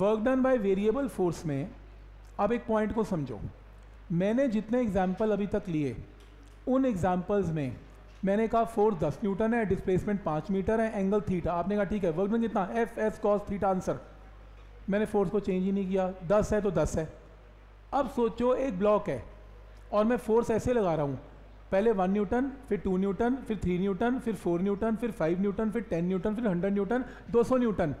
work done by variable force में अब एक पॉइंट को समझो मैंने जितने एग्जाम्पल अभी तक लिए उन एग्जाम्पल्स में मैंने कहा फोर्स दस न्यूटन है डिस्प्लेसमेंट पाँच मीटर है एंगल थीटा आपने कहा ठीक है वर्क डन कितना F S cos theta answer मैंने फोर्स को चेंज ही नहीं किया दस है तो दस है अब सोचो एक ब्लॉक है और मैं फोर्स ऐसे लगा रहा हूँ पहले वन न्यूटन फिर टू न्यूटन फिर थ्री न्यूटन फिर फोर न्यूटन फिर फाइव न्यूटन फिर टेन न्यूटन फिर हंड्रेड न्यूटन दो सौ न्यूटन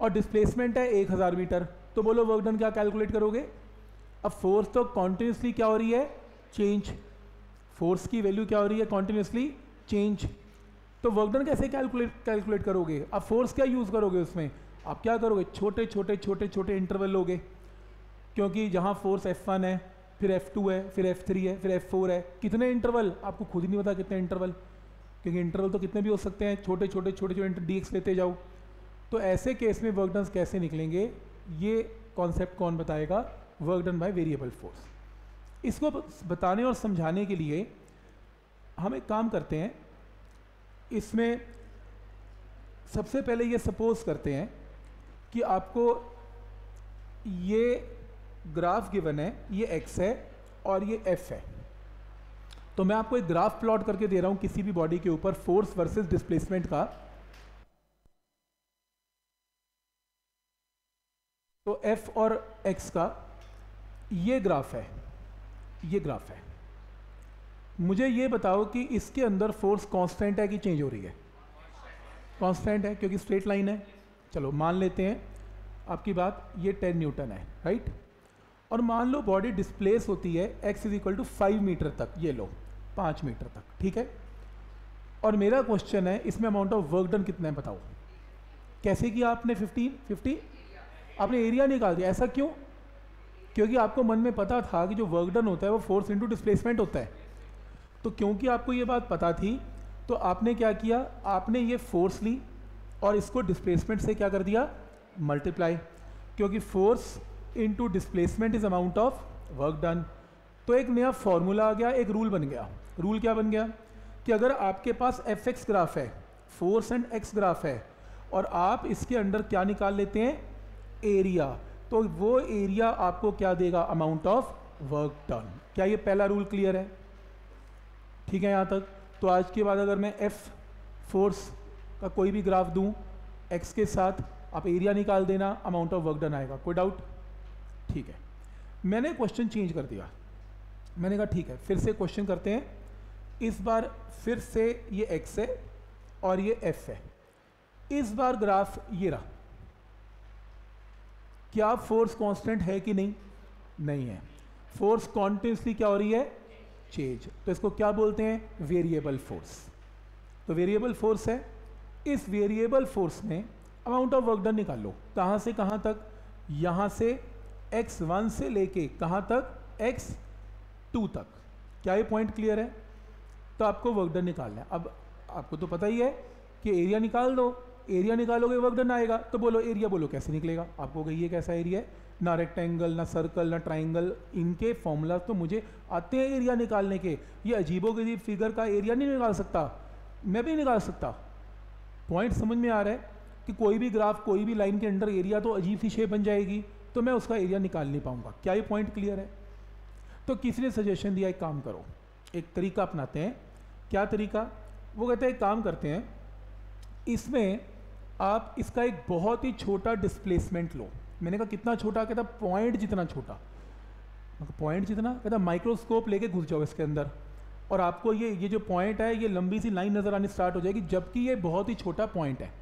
और डिस्प्लेसमेंट है एक हज़ार मीटर तो बोलो वर्क डन क्या कैलकुलेट करोगे अब फोर्स तो कॉन्टीन्यूसली क्या हो रही है चेंज फोर्स की वैल्यू क्या हो रही है कॉन्टीन्यूसली चेंज तो वर्क डन कैसे कैलकुलेट कैलकुलेट करोगे अब फोर्स क्या यूज़ करोगे उसमें आप क्या करोगे छोटे छोटे छोटे छोटे इंटरवल लोगे क्योंकि जहाँ फोर्स एफ वन है फिर एफ टू है फिर एफ थ्री है फिर एफ फोर है कितने इंटरवल आपको खुद ही नहीं पता कितने इंटरवल क्योंकि इंटरवल तो कितने भी हो सकते हैं छोटे छोटे छोटे छोटे डी एक्स लेते जाओ तो ऐसे केस में वर्कडन कैसे निकलेंगे ये कॉन्सेप्ट कौन बताएगा work done by variable force इसको बताने और समझाने के लिए हम एक काम करते हैं इसमें सबसे पहले ये सपोज करते हैं कि आपको ये ग्राफ गिवन है ये एक्स है और ये एफ है तो मैं आपको एक ग्राफ प्लॉट करके दे रहा हूँ किसी भी बॉडी के ऊपर फोर्स वर्सेस डिस्प्लेसमेंट का तो एफ और एक्स का ये ग्राफ है ये ग्राफ है मुझे ये बताओ कि इसके अंदर फोर्स कांस्टेंट है कि चेंज हो रही है कांस्टेंट है क्योंकि स्ट्रेट लाइन है चलो मान लेते हैं आपकी बात ये 10 न्यूटन है राइट और मान लो बॉडी डिस्प्लेस होती है x is equal to five metre तक ये लो पाँच मीटर तक ठीक है और मेरा क्वेश्चन है इसमें अमाउंट ऑफ वर्क डन कितना है बताओ कैसे किया आपने 15 50 आपने एरिया निकाल दिया ऐसा क्यों क्योंकि आपको मन में पता था कि जो वर्क डन होता है वो फोर्स इंटू डिस्प्लेसमेंट होता है तो क्योंकि आपको ये बात पता थी तो आपने क्या किया आपने ये फोर्स ली और इसको डिस्प्लेसमेंट से क्या कर दिया मल्टीप्लाई क्योंकि force into displacement is amount of work done तो एक नया फॉर्मूला आ गया एक रूल बन गया रूल क्या बन गया कि अगर आपके पास एफ एक्स ग्राफ है फोर्स एंड एक्स ग्राफ है और आप इसके अंडर क्या निकाल लेते हैं एरिया तो वो एरिया आपको क्या देगा अमाउंट ऑफ वर्क डन क्या ये पहला रूल क्लियर है ठीक है यहाँ तक तो आज के बाद अगर मैं एफ फोर्स का कोई भी ग्राफ दूँ एक्स के साथ आप एरिया निकाल देना अमाउंट ऑफ वर्क डन आएगा कोई डाउट ठीक है मैंने क्वेश्चन चेंज कर दिया मैंने कहा ठीक है फिर से क्वेश्चन करते हैं इस बार फिर से ये एक्स है और ये एफ है इस बार ग्राफ ये रहा क्या फोर्स कांस्टेंट है कि नहीं नहीं है फोर्स कॉन्टिन्यूसली क्या हो रही है चेंज तो इसको क्या बोलते हैं वेरिएबल फोर्स तो वेरिएबल फोर्स है इस वेरिएबल फोर्स में अमाउंट ऑफ वर्क डन निकाल लो कहाँ से कहाँ तक यहाँ से एक्स वन से लेके कहाँ तक एक्स टू तक क्या ये पॉइंट क्लियर है तो आपको वर्क डन निकालना है अब आपको तो पता ही है कि एरिया निकाल दो एरिया निकालोगे वर्क डन आएगा तो बोलो एरिया बोलो कैसे निकलेगा आपको कही कैसा एरिया है ना रेक्टेंगल ना सर्कल ना ट्राइंगल इनके फॉर्मूला तो मुझे आते हैं एरिया निकालने के ये अजीबो गरीब फिगर का एरिया नहीं निकाल सकता मैं भी निकाल सकता पॉइंट समझ में आ रहा है कि कोई भी ग्राफ कोई भी लाइन के अंडर एरिया तो अजीब सी शेप बन जाएगी तो मैं उसका एरिया निकाल नहीं पाऊंगा क्या ये पॉइंट क्लियर है तो किसी ने सजेशन दिया एक काम करो एक तरीका अपनाते हैं क्या तरीका वो कहते हैं एक काम करते हैं इसमें आप इसका एक बहुत ही छोटा डिस्प्लेसमेंट लो मैंने कहा कितना छोटा कहता पॉइंट जितना छोटा पॉइंट जितना कहता माइक्रोस्कोप लेके घुस जाओ इसके अंदर और आपको ये ये जो पॉइंट है ये लंबी सी लाइन नज़र आनी स्टार्ट हो जाएगी जबकि ये बहुत ही छोटा पॉइंट है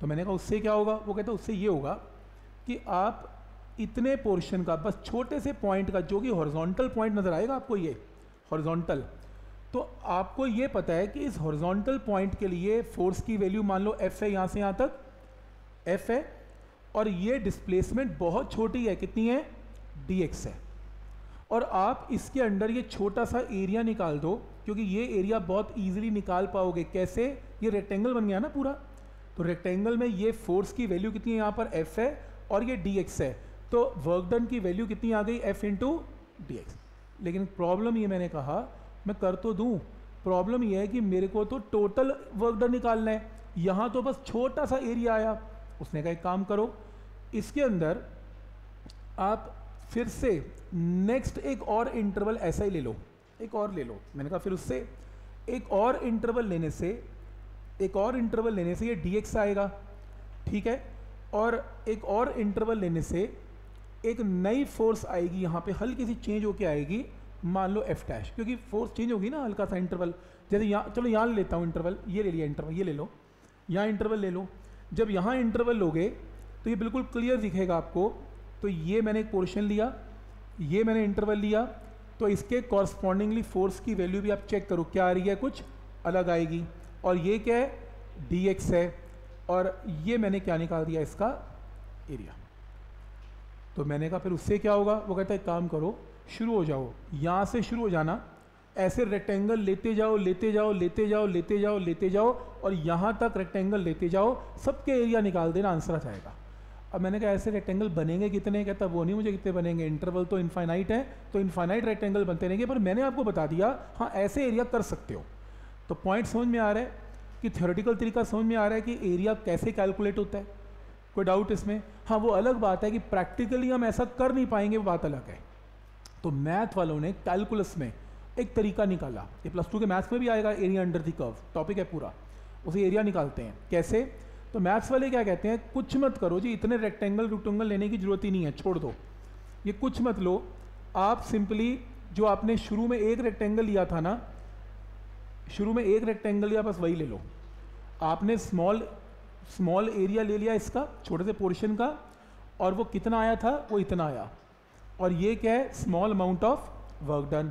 तो मैंने कहा उससे क्या होगा वो कहता उससे ये होगा कि आप इतने पोर्शन का बस छोटे से पॉइंट का जो कि हॉरिजॉन्टल पॉइंट नज़र आएगा आपको ये हॉरिजॉन्टल तो आपको ये पता है कि इस हॉरिजॉन्टल पॉइंट के लिए फोर्स की वैल्यू मान लो एफ है यहाँ से यहाँ तक एफ है और ये डिस्प्लेसमेंट बहुत छोटी है कितनी है डी एक्स है और आप इसके अंडर ये छोटा सा एरिया निकाल दो क्योंकि ये एरिया बहुत ईजिली निकाल पाओगे कैसे ये रेक्टेंगल बन गया ना पूरा तो रेक्टेंगल में ये फोर्स की वैल्यू कितनी है यहाँ पर एफ है और ये डी एक्स है तो वर्कडन की वैल्यू कितनी आ गई एफ इंटू डी एक्स लेकिन प्रॉब्लम ये मैंने कहा मैं कर तो दूँ प्रॉब्लम यह है कि मेरे को तो टोटल वर्क डन निकालना है यहाँ तो बस छोटा सा एरिया आया उसने कहा एक काम करो इसके अंदर आप फिर से नेक्स्ट एक और इंटरवल ऐसा ही ले लो एक और ले लो मैंने कहा फिर उससे एक और इंटरवल लेने से एक और इंटरवल लेने से ये डी आएगा ठीक है और एक और इंटरवल लेने से एक नई फोर्स आएगी यहाँ पे हल्की सी चेंज होके आएगी मान लो एफ डैश क्योंकि फोर्स चेंज होगी ना हल्का सा इंटरवल जैसे यहाँ चलो यहाँ लेता हूँ इंटरवल ये ले लिया इंटरवल ये ले लो यहाँ इंटरवल ले लो जब यहाँ इंटरवल लोगे तो ये बिल्कुल क्लियर दिखेगा आपको तो ये मैंने एक पोर्शन लिया ये मैंने इंटरवल लिया तो इसके कॉरस्पॉन्डिंगली फोर्स की वैल्यू भी आप चेक करो क्या आ रही है कुछ अलग आएगी और ये क्या है डी एक्स है और ये मैंने क्या निकाल दिया इसका एरिया तो मैंने कहा फिर उससे क्या होगा वो कहता है काम करो शुरू हो जाओ यहाँ से शुरू हो जाना ऐसे रेक्टेंगल लेते जाओ लेते जाओ लेते जाओ लेते जाओ लेते जाओ और यहाँ तक रेक्टेंगल लेते जाओ सबके एरिया निकाल देना आंसर आ जाएगा अब मैंने कहा ऐसे रेक्टेंगल बनेंगे कितने कहता वो नहीं मुझे कितने बनेंगे इंटरवल तो इन्फाइनाइट है तो इन्फाइनाइट रेक्टेंगल बनते रहेंगे पर मैंने आपको बता दिया हाँ ऐसे एरिया कर सकते हो तो पॉइंट समझ में आ रहा है कि थ्योरेटिकल तरीका समझ में आ रहा है कि एरिया कैसे कैलकुलेट होता है कोई डाउट इसमें हाँ वो अलग बात है कि प्रैक्टिकली हम ऐसा कर नहीं पाएंगे वो बात अलग है तो मैथ वालों ने कैलकुलस में एक तरीका निकाला ये प्लस टू के मैथ्स में भी आएगा area under the curve topic है पूरा उसे एरिया निकालते हैं कैसे तो मैथ्स वाले क्या कहते हैं कुछ मत करो जी इतने रेक्टेंगल रुटेंगल लेने की जरूरत ही नहीं है छोड़ दो ये कुछ मत लो आप सिंपली जो आपने शुरू में एक रेक्टेंगल लिया था ना शुरू में एक रेक्टेंगल लिया बस वही ले लो आपने स्मॉल स्मॉल एरिया ले लिया इसका छोटे से पोर्शन का और वो कितना आया था वो इतना आया और ये क्या है small amount of work done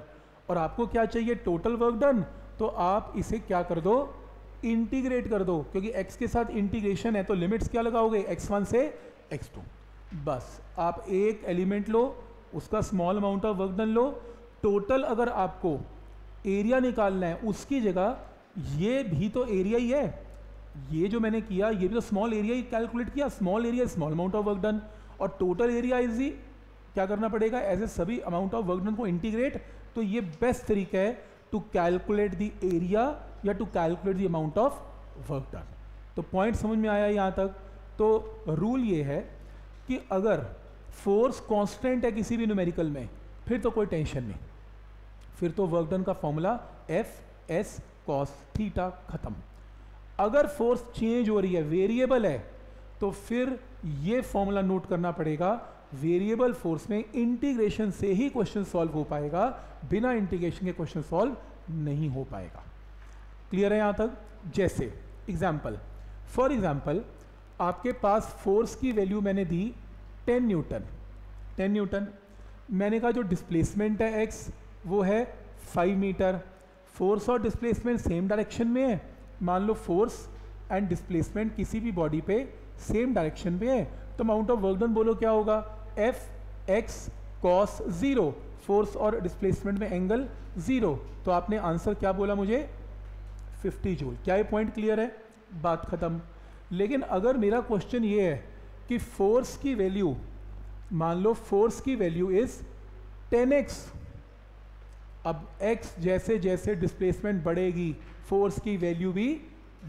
और आपको क्या चाहिए टोटल वर्क डन तो आप इसे क्या कर दो इंटीग्रेट कर दो क्योंकि x के साथ इंटीग्रेशन है तो लिमिट्स क्या लगाओगे x1 से x2 बस आप एक एलिमेंट लो उसका small amount of work done लो टोटल अगर आपको एरिया निकालना है उसकी जगह ये भी तो एरिया ही है ये जो मैंने किया ये भी तो स्मॉल एरिया ही कैलकुलेट किया small area small amount of work done और टोटल एरिया इज दी क्या करना पड़ेगा एज ए सभी अमाउंट ऑफ वर्क डन को इंटीग्रेट तो ये बेस्ट तरीका है टू कैलकुलेट द एरिया या to calculate the amount of work done तो पॉइंट समझ में आया यहाँ तक तो रूल ये है कि अगर फोर्स कांस्टेंट है किसी भी न्यूमेरिकल में फिर तो कोई टेंशन नहीं फिर तो वर्क डन का formula F S cos theta खत्म अगर फोर्स चेंज हो रही है वेरिएबल है तो फिर ये फॉर्मूला नोट करना पड़ेगा वेरिएबल फोर्स में इंटीग्रेशन से ही क्वेश्चन सॉल्व हो पाएगा बिना इंटीग्रेशन के क्वेश्चन सॉल्व नहीं हो पाएगा क्लियर है यहाँ तक जैसे एग्जाम्पल फॉर एग्जाम्पल आपके पास फोर्स की वैल्यू मैंने दी 10 न्यूटन 10 न्यूटन मैंने कहा जो डिस्प्लेसमेंट है एक्स वो है 5 मीटर फोर्स और डिस्प्लेसमेंट सेम डायरेक्शन में है मान लो फोर्स एंड डिस्प्लेसमेंट किसी भी बॉडी पे सेम डायरेक्शन पे है तो अमाउंट ऑफ वर्क डन बोलो क्या होगा F x cos zero force और डिस्प्लेसमेंट में एंगल ज़ीरो तो आपने आंसर क्या बोला मुझे 50 जूल क्या ये पॉइंट क्लियर है बात ख़त्म लेकिन अगर मेरा क्वेश्चन ये है कि फोर्स की वैल्यू मान लो फोर्स की वैल्यू इज़ 10x अब x जैसे जैसे डिस्प्लेसमेंट बढ़ेगी फोर्स की वैल्यू भी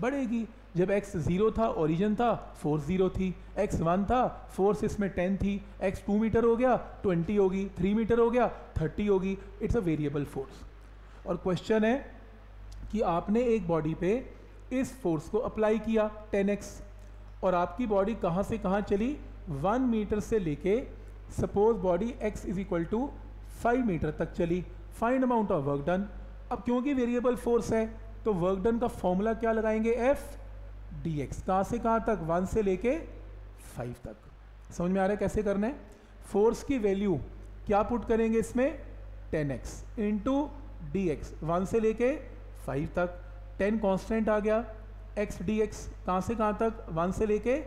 बढ़ेगी जब x ज़ीरो था ओरिजन था फोर्स ज़ीरो थी x वन था फोर्स इसमें टेन थी x टू मीटर हो गया ट्वेंटी होगी थ्री मीटर हो गया थर्टी होगी इट्स अ वेरिएबल फोर्स और क्वेश्चन है कि आपने एक बॉडी पे इस फोर्स को अप्लाई किया टेन एक्स और आपकी बॉडी कहाँ से कहाँ चली वन मीटर से लेके suppose body x is equal to five metre तक चली find amount of work done अब क्योंकि वेरिएबल फोर्स है तो वर्क डन का फॉर्मूला क्या लगाएंगे एफ डी एक्स कहाँ से कहाँ तक वन से लेके फाइव तक समझ में आ रहा है कैसे करना है फोर्स की वैल्यू क्या पुट करेंगे इसमें ten x into D x one से लेके फाइव तक टेन कांस्टेंट आ गया एक्स डी एक्स कहाँ से कहाँ तक वन से लेके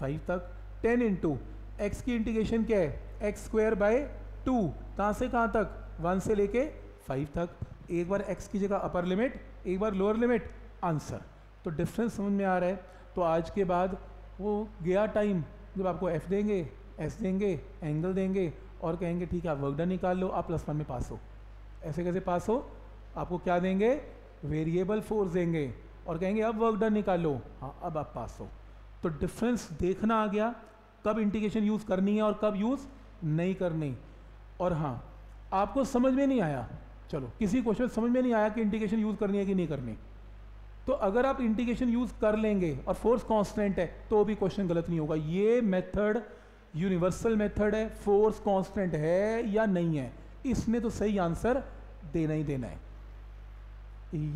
फाइव तक टेन इंटू एक्स की इंटीग्रेशन क्या है एक्स स्क्वायर बाय टू कहाँ से कहाँ तक वन से लेके फाइव तक एक बार एक्स की जगह अपर लिमिट एक बार लोअर लिमिट आंसर तो डिफरेंस समझ में आ रहा है तो आज के बाद वो गया टाइम जब आपको एफ देंगे एस देंगे एंगल देंगे और कहेंगे ठीक है आप वर्कडन निकाल लो आप प्लस वन में पास हो ऐसे कैसे पास हो आपको क्या देंगे वेरिएबल फोर्स देंगे और कहेंगे अब वर्कडन निकाल लो हाँ अब आप पास हो तो डिफरेंस देखना आ गया कब इंटीग्रेशन यूज़ करनी है और कब यूज़ नहीं करनी और हाँ आपको समझ में नहीं आया चलो किसी क्वेश्चन समझ में नहीं आया कि इंटीग्रेशन यूज़ करनी है कि नहीं करनी तो अगर आप इंटीग्रेशन यूज कर लेंगे और फोर्स कांस्टेंट है तो भी क्वेश्चन गलत नहीं होगा ये मेथड यूनिवर्सल मेथड है फोर्स कांस्टेंट है या नहीं है इसमें तो सही आंसर देना ही देना है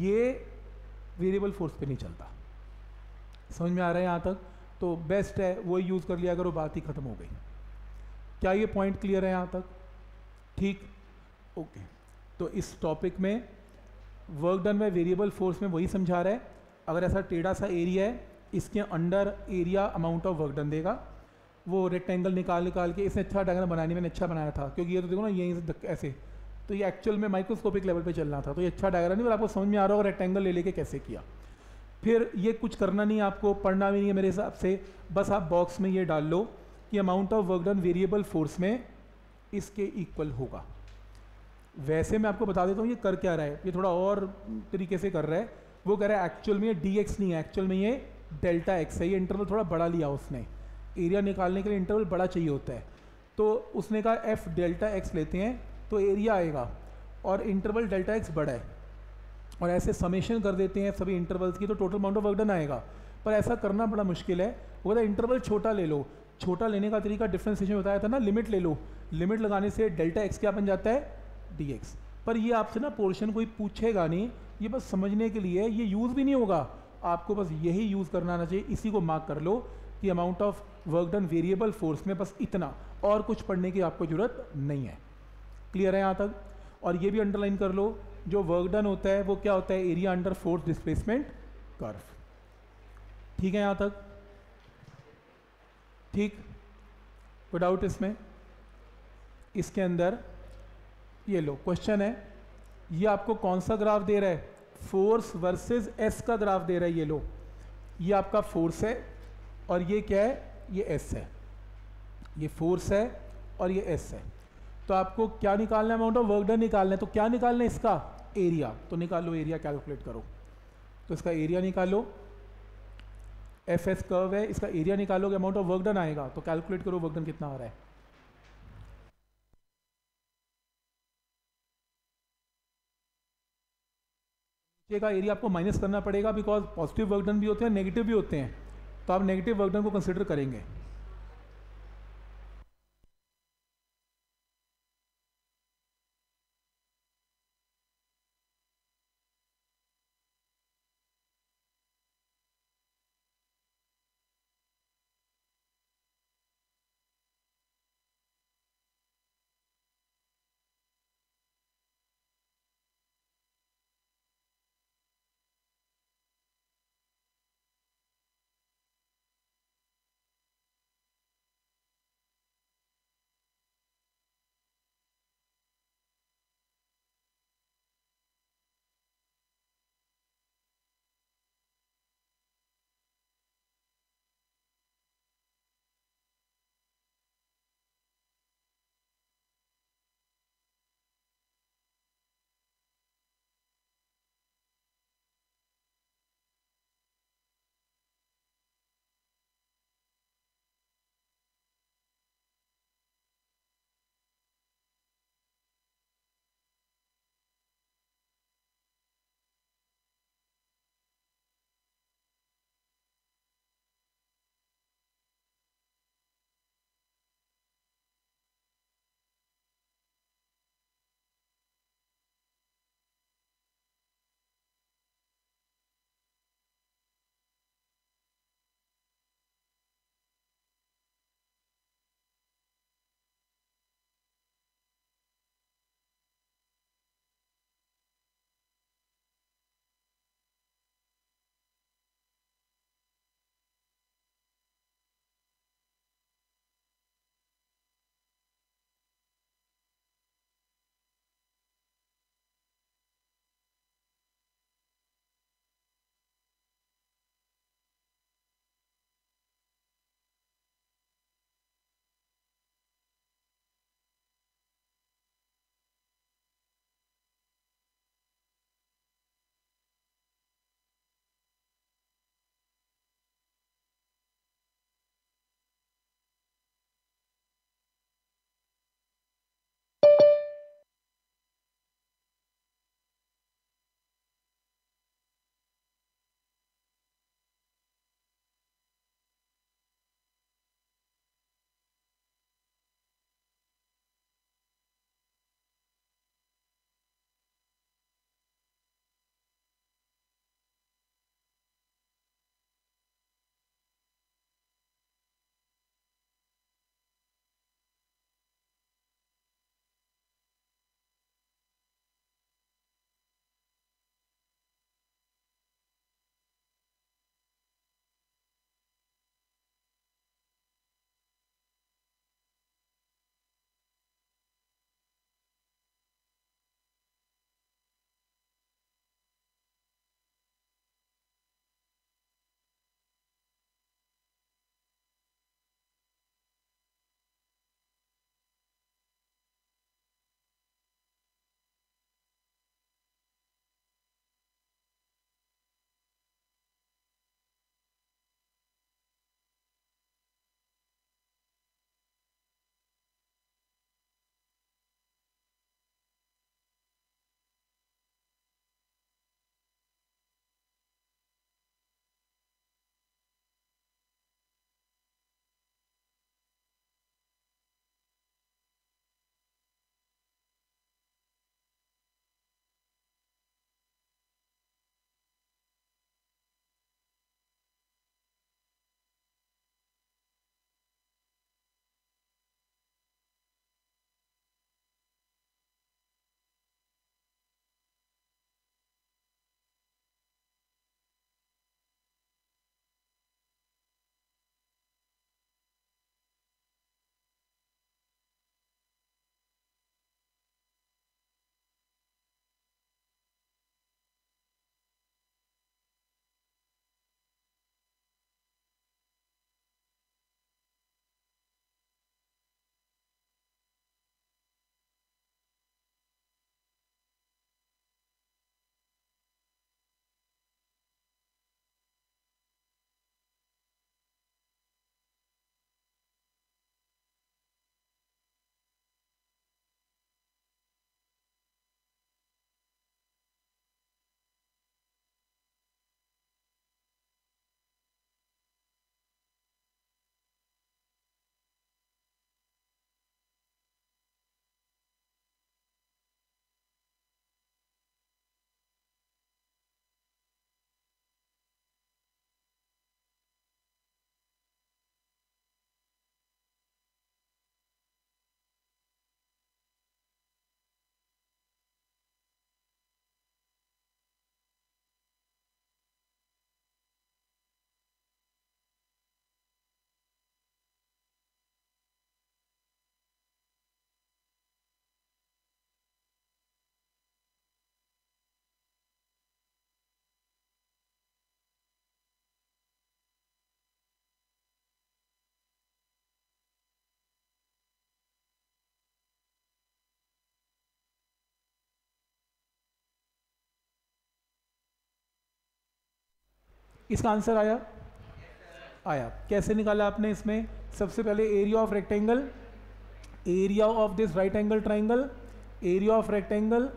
ये वेरिएबल फोर्स पे नहीं चलता समझ में आ रहा है यहाँ तक तो बेस्ट है वो यूज़ कर लिया अगर वो बात ही ख़त्म हो गई क्या ये पॉइंट क्लियर है यहाँ तक ठीक ओके तो इस टॉपिक में वर्क डन में वेरिएबल फोर्स में वही समझा रहा है अगर ऐसा टेढ़ा सा एरिया है इसके under area amount of work done देगा वो रेक्टेंगल निकाल निकाल के इसने अच्छा डायग्राम बनाने में अच्छा बनाया था क्योंकि ये तो देखो ना यहीं से ऐसे तो ये एक्चुअल में माइक्रोस्कोपिक लेवल पे चलना था तो ये अच्छा डायग्राम नहीं पर आपको समझ में आ रहा होगा रेक्टेंगल ले लेके कैसे किया फिर ये कुछ करना नहीं आपको पढ़ना भी नहीं है मेरे हिसाब से बस आप बॉक्स में ये डाल लो कि amount of work done variable force में इसके इक्वल होगा वैसे मैं आपको बता देता हूँ ये कर क्या रहा है ये थोड़ा और तरीके से कर रहा है वो कह रहा है एक्चुअल में ये डी एक्स नहीं है एक्चुअल में ये डेल्टा एक्स है ये इंटरवल थोड़ा बड़ा लिया उसने एरिया निकालने के लिए इंटरवल बड़ा चाहिए होता है तो उसने कहा एफ डेल्टा एक्स लेते हैं तो एरिया आएगा और इंटरवल डेल्टा एक्स बड़ा है और ऐसे समेशन कर देते हैं सभी इंटरवल्स की तो टोटल अमाउंट ऑफ वर्कडन आएगा पर ऐसा करना बड़ा मुश्किल है वो कहता इंटरवल छोटा ले लो छोटा लेने का तरीका डिफ्रेंसिएशन बताया था ना लिमिट ले लो लिमिट लगाने से डेल्टा एक्स क्या बन जाता है डीएक्स पर ये आपसे ना पोर्शन कोई पूछेगा नहीं ये बस समझने के लिए ये यूज़ भी नहीं होगा आपको बस यही यूज़ करना आना चाहिए इसी को मार्क कर लो कि amount of work done variable force में बस इतना और कुछ पढ़ने की आपको ज़रूरत नहीं है क्लियर है यहाँ तक और ये भी अंडरलाइन कर लो जो वर्क डन होता है वो क्या होता है area under force displacement curve ठीक है यहाँ तक ठीक वो डाउट इसमें इसके अंदर ये लो क्वेश्चन है ये आपको कौन सा ग्राफ दे रहा है फोर्स वर्सेस एस का ग्राफ दे रहा है ये लो ये आपका फोर्स है और ये क्या है ये एस है ये फोर्स है और ये एस है तो आपको क्या निकालना है अमाउंट ऑफ वर्क डन निकालना है तो क्या निकालना है इसका एरिया तो निकालो एरिया कैलकुलेट करो तो इसका एरिया निकालो एफ एस कर्व है इसका एरिया निकालोगे अमाउंट ऑफ वर्क डन आएगा तो कैलकुलेट करो वर्क डन कितना आ रहा है नीचे का एरिया आपको माइनस करना पड़ेगा बिकॉज पॉजिटिव वर्कडन भी होते हैं नेगेटिव भी होते हैं तो आप नेगेटिव वर्कडन को कंसिडर करेंगे इसका आंसर आया आया कैसे निकाला आपने इसमें सबसे पहले area of rectangle area of this right angle triangle area of rectangle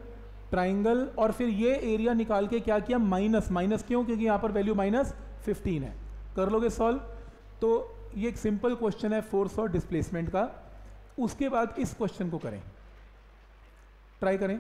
triangle और फिर ये एरिया निकाल के क्या किया माइनस माइनस क्यों क्योंकि यहाँ पर वैल्यू माइनस फिफ्टीन है कर लोगे सॉल्व तो ये एक सिंपल क्वेश्चन है फोर्स और डिस्प्लेसमेंट का उसके बाद इस क्वेश्चन को करें ट्राई करें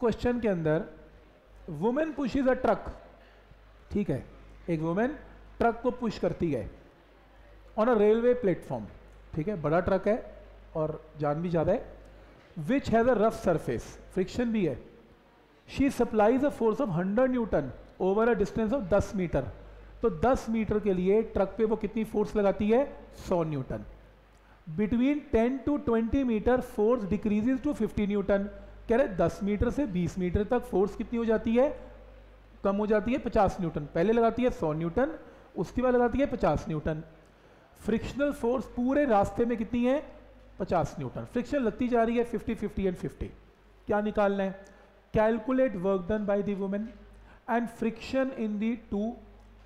क्वेश्चन के अंदर वुमेन इज अ ट्रक ठीक है एक वुमेन ट्रक को पुश करती है ऑन अ रेलवे प्लेटफॉर्म ठीक है बड़ा ट्रक है और जान भी ज़्यादा है which has a rough surface friction भी है she supplies a force of 100 newton over a distance of 10 metre तो 10 मीटर के लिए ट्रक पे वो कितनी फोर्स लगाती है 100 newton between 10 two 20 metre force decreases to 50 newton कह रहे दस मीटर से बीस मीटर तक फोर्स कितनी हो जाती है कम हो जाती है पचास न्यूटन पहले लगाती है सौ न्यूटन उसके बाद लगाती है पचास न्यूटन फ्रिक्शनल फोर्स पूरे रास्ते में कितनी है पचास न्यूटन फ्रिक्शन लगती जा रही है फिफ्टी फिफ्टी एंड फिफ्टी क्या निकालना है calculate work done by the women and friction in the two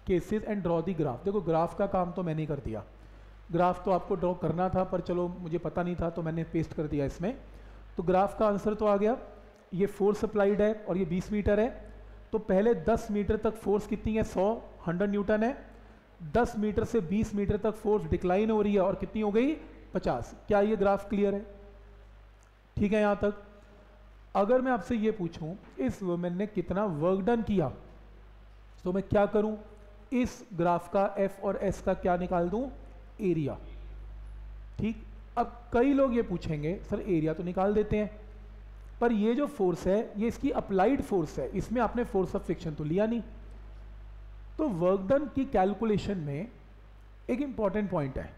cases and draw the graph देखो ग्राफ का काम तो मैंने कर दिया ग्राफ तो आपको ड्रॉ करना था पर चलो मुझे पता नहीं था तो मैंने पेस्ट कर दिया इसमें तो ग्राफ का आंसर तो आ गया ये फोर्स अप्लाइड है और ये 20 मीटर है तो पहले 10 मीटर तक फोर्स कितनी है 100 100 न्यूटन है 10 मीटर से 20 मीटर तक फोर्स डिक्लाइन हो रही है और कितनी हो गई 50 क्या ये ग्राफ क्लियर है ठीक है यहां तक अगर मैं आपसे ये पूछूं इस वुमेन ने कितना वर्क डन किया तो मैं क्या करूं इस ग्राफ का एफ और एस का क्या निकाल दूं एरिया ठीक अब कई लोग ये पूछेंगे सर एरिया तो निकाल देते हैं पर ये जो फोर्स है ये इसकी अप्लाइड फोर्स है इसमें आपने फोर्स ऑफ फ्रिक्शन तो लिया नहीं तो वर्क डन की कैलकुलेशन में एक इंपॉर्टेंट पॉइंट है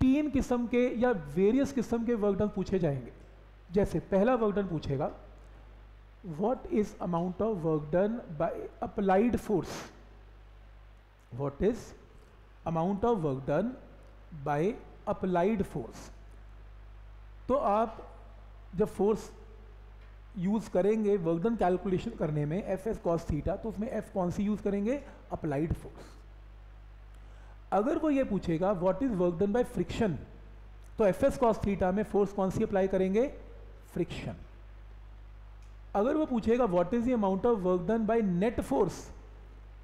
तीन किस्म के या वेरियस किस्म के वर्क डन पूछे जाएंगे जैसे पहला वर्क डन पूछेगा what is amount of work done by applied force what is amount of work done by applied force तो आप जब फोर्स यूज़ करेंगे वर्कडन कैलकुलेशन करने में एफ एस कॉस थीटा तो उसमें एफ कौन सी यूज़ करेंगे अप्लाइड फोर्स अगर वो ये पूछेगा what is work done by friction तो एफ एस कॉस थीटा में फोर्स कौन सी अप्लाई करेंगे फ्रिक्शन अगर वो पूछेगा what is the amount of work done by net force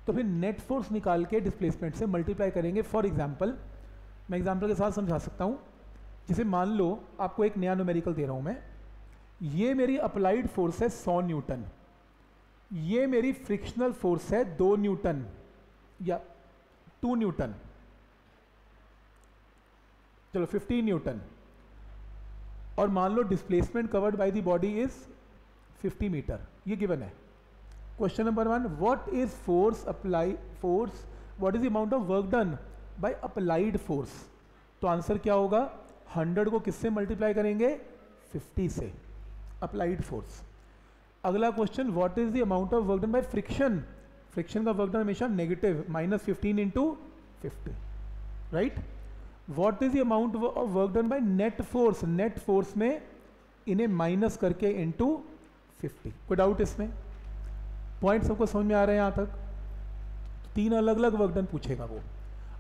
तो फिर नेट फोर्स निकाल के डिस्प्लेसमेंट से मल्टीप्लाई करेंगे फॉर एग्जाम्पल मैं एग्जाम्पल के साथ समझा सकता हूँ जैसे मान लो आपको एक नया नोमेरिकल दे रहा हूँ मैं ये मेरी अप्लाइड फोर्स है सौ न्यूटन ये मेरी फ्रिक्शनल फोर्स है दो न्यूटन या टू न्यूटन चलो फिफ्टीन न्यूटन और मान लो displacement covered by the body is fifty metre ये गिवन है question number one what is force apply force what is the amount of work done by applied force तो answer क्या होगा 100 को किससे मल्टीप्लाई करेंगे 50 से अप्लाइड फोर्स अगला question what is the amount of work done by friction friction का work done हमेशा negative minus fifteen into fifty right what is the amount of work done by net force net force में इन्हें minus करके into fifty कोई doubt इसमें point सबको समझ में आ रहे हैं यहां तक तीन अलग अलग वर्क डन पूछेगा वो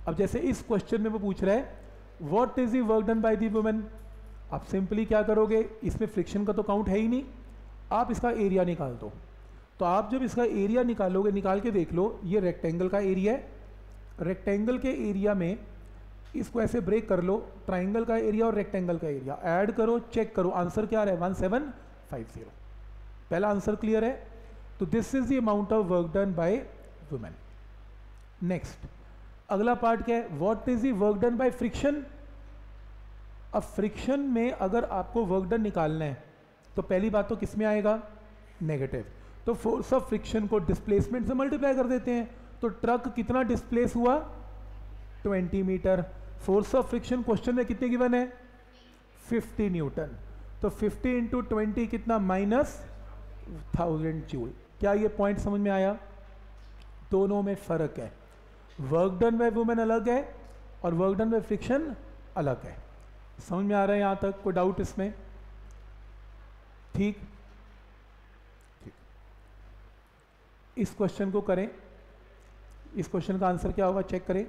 अब जैसे इस क्वेश्चन में वो पूछ रहा है what is the work done by the women आप सिंपली क्या करोगे इसमें फ्रिक्शन का तो काउंट है ही नहीं आप इसका एरिया निकाल दो तो आप जब इसका एरिया निकालोगे निकाल के देख लो ये रेक्टेंगल का एरिया है रेक्टेंगल के एरिया में इसको ऐसे ब्रेक कर लो ट्राइंगल का एरिया और रेक्टेंगल का एरिया ऐड करो चेक करो आंसर क्या रहा है वन सेवन फाइव जीरो पहला आंसर क्लियर है तो this is the amount of work done by women next अगला पार्ट क्या है what is the work done by friction अब फ्रिक्शन में अगर आपको वर्क डन निकालना है तो पहली बात तो किस में आएगा नेगेटिव तो फोर्स ऑफ फ्रिक्शन को डिस्प्लेसमेंट से मल्टीप्लाई कर देते हैं तो ट्रक कितना डिस्प्लेस हुआ 20 metre force of friction question में कितने गिवन है 50 न्यूटन तो 50 इंटू ट्वेंटी कितना माइनस थाउजेंड चूल क्या ये पॉइंट समझ में आया दोनों में फ़र्क है वर्क डन बाय वुमेन अलग है और वर्क डन बाय फ्रिक्शन अलग है समझ में आ रहा है यहां तक कोई डाउट इसमें ठीक इस क्वेश्चन को करें इस क्वेश्चन का आंसर क्या होगा चेक करें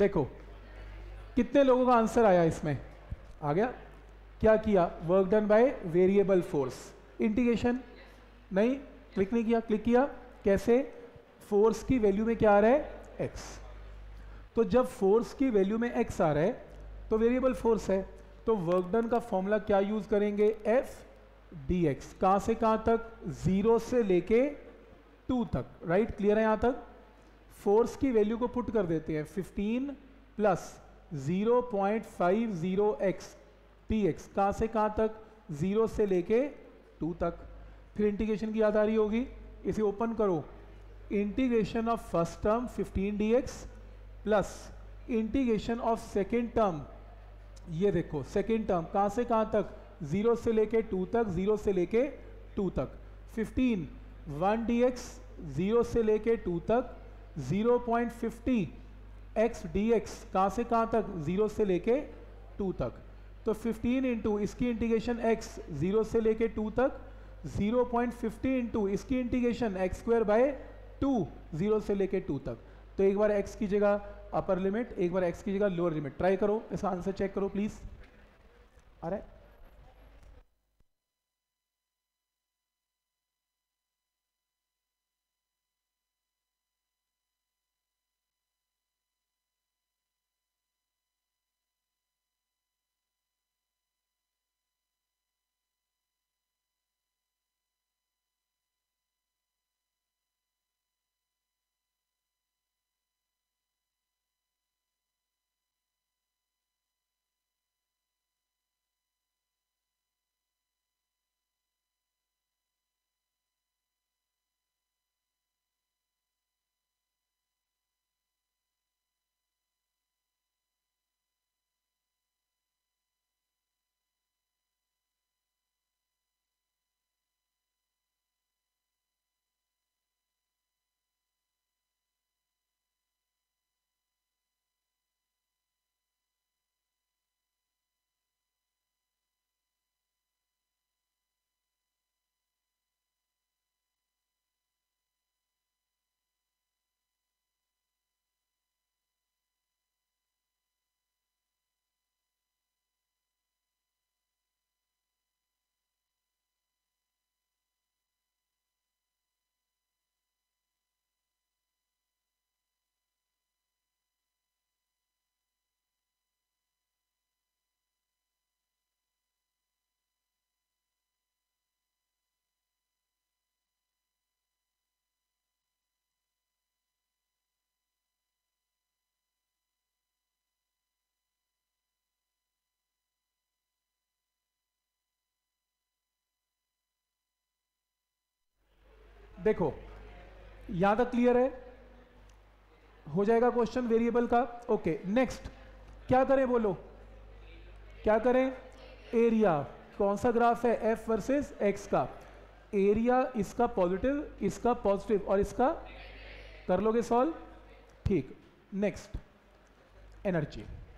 देखो कितने लोगों का आंसर आया इसमें आ गया क्या किया work done by variable force integration नहीं क्लिक नहीं किया क्लिक किया कैसे फोर्स की वैल्यू में क्या आ रहा है एक्स तो जब फोर्स की वैल्यू में एक्स आ रहा है तो वेरिएबल फोर्स है तो वर्क डन का फॉर्मूला क्या यूज करेंगे एफ डी एक्स कहां से कहां तक जीरो से लेके टू तक राइट क्लियर है यहां तक फोर्स की वैल्यू को पुट कर देते हैं 15 प्लस 0.50x px कहाँ से कहाँ तक 0 से लेके 2 तक फिर इंटीग्रेशन की याद आ रही होगी इसे ओपन करो integration of first term 15 x plus integration of second term ये देखो सेकेंड टर्म कहाँ से कहाँ तक जीरो से लेके टू तक जीरो से लेके टू तक fifteen one d x zero से लेके टू तक zero point fifty x d x कहाँ से कहाँ तक ज़ीरो से लेके टू तक तो फिफ्टीन इंटू इसकी इंटीग्रेशन एक्स ज़ीरो से लेके टू तक ज़ीरो पॉइंट फिफ्टी इंटू इसकी integration x square by two zero से लेके टू तक तो एक बार एक्स की जगह अपर लिमिट एक बार एक्स की जगह लोअर लिमिट ट्राई करो इसका आंसर चेक करो प्लीज़ अरे देखो यहां तक क्लियर है हो जाएगा क्वेश्चन वेरिएबल का ओके नेक्स्ट क्या करें बोलो क्या करें एरिया कौन सा ग्राफ है एफ वर्सेस एक्स का एरिया इसका पॉजिटिव इसका पॉजिटिव और इसका कर लोगे सॉल्व ठीक नेक्स्ट एनर्जी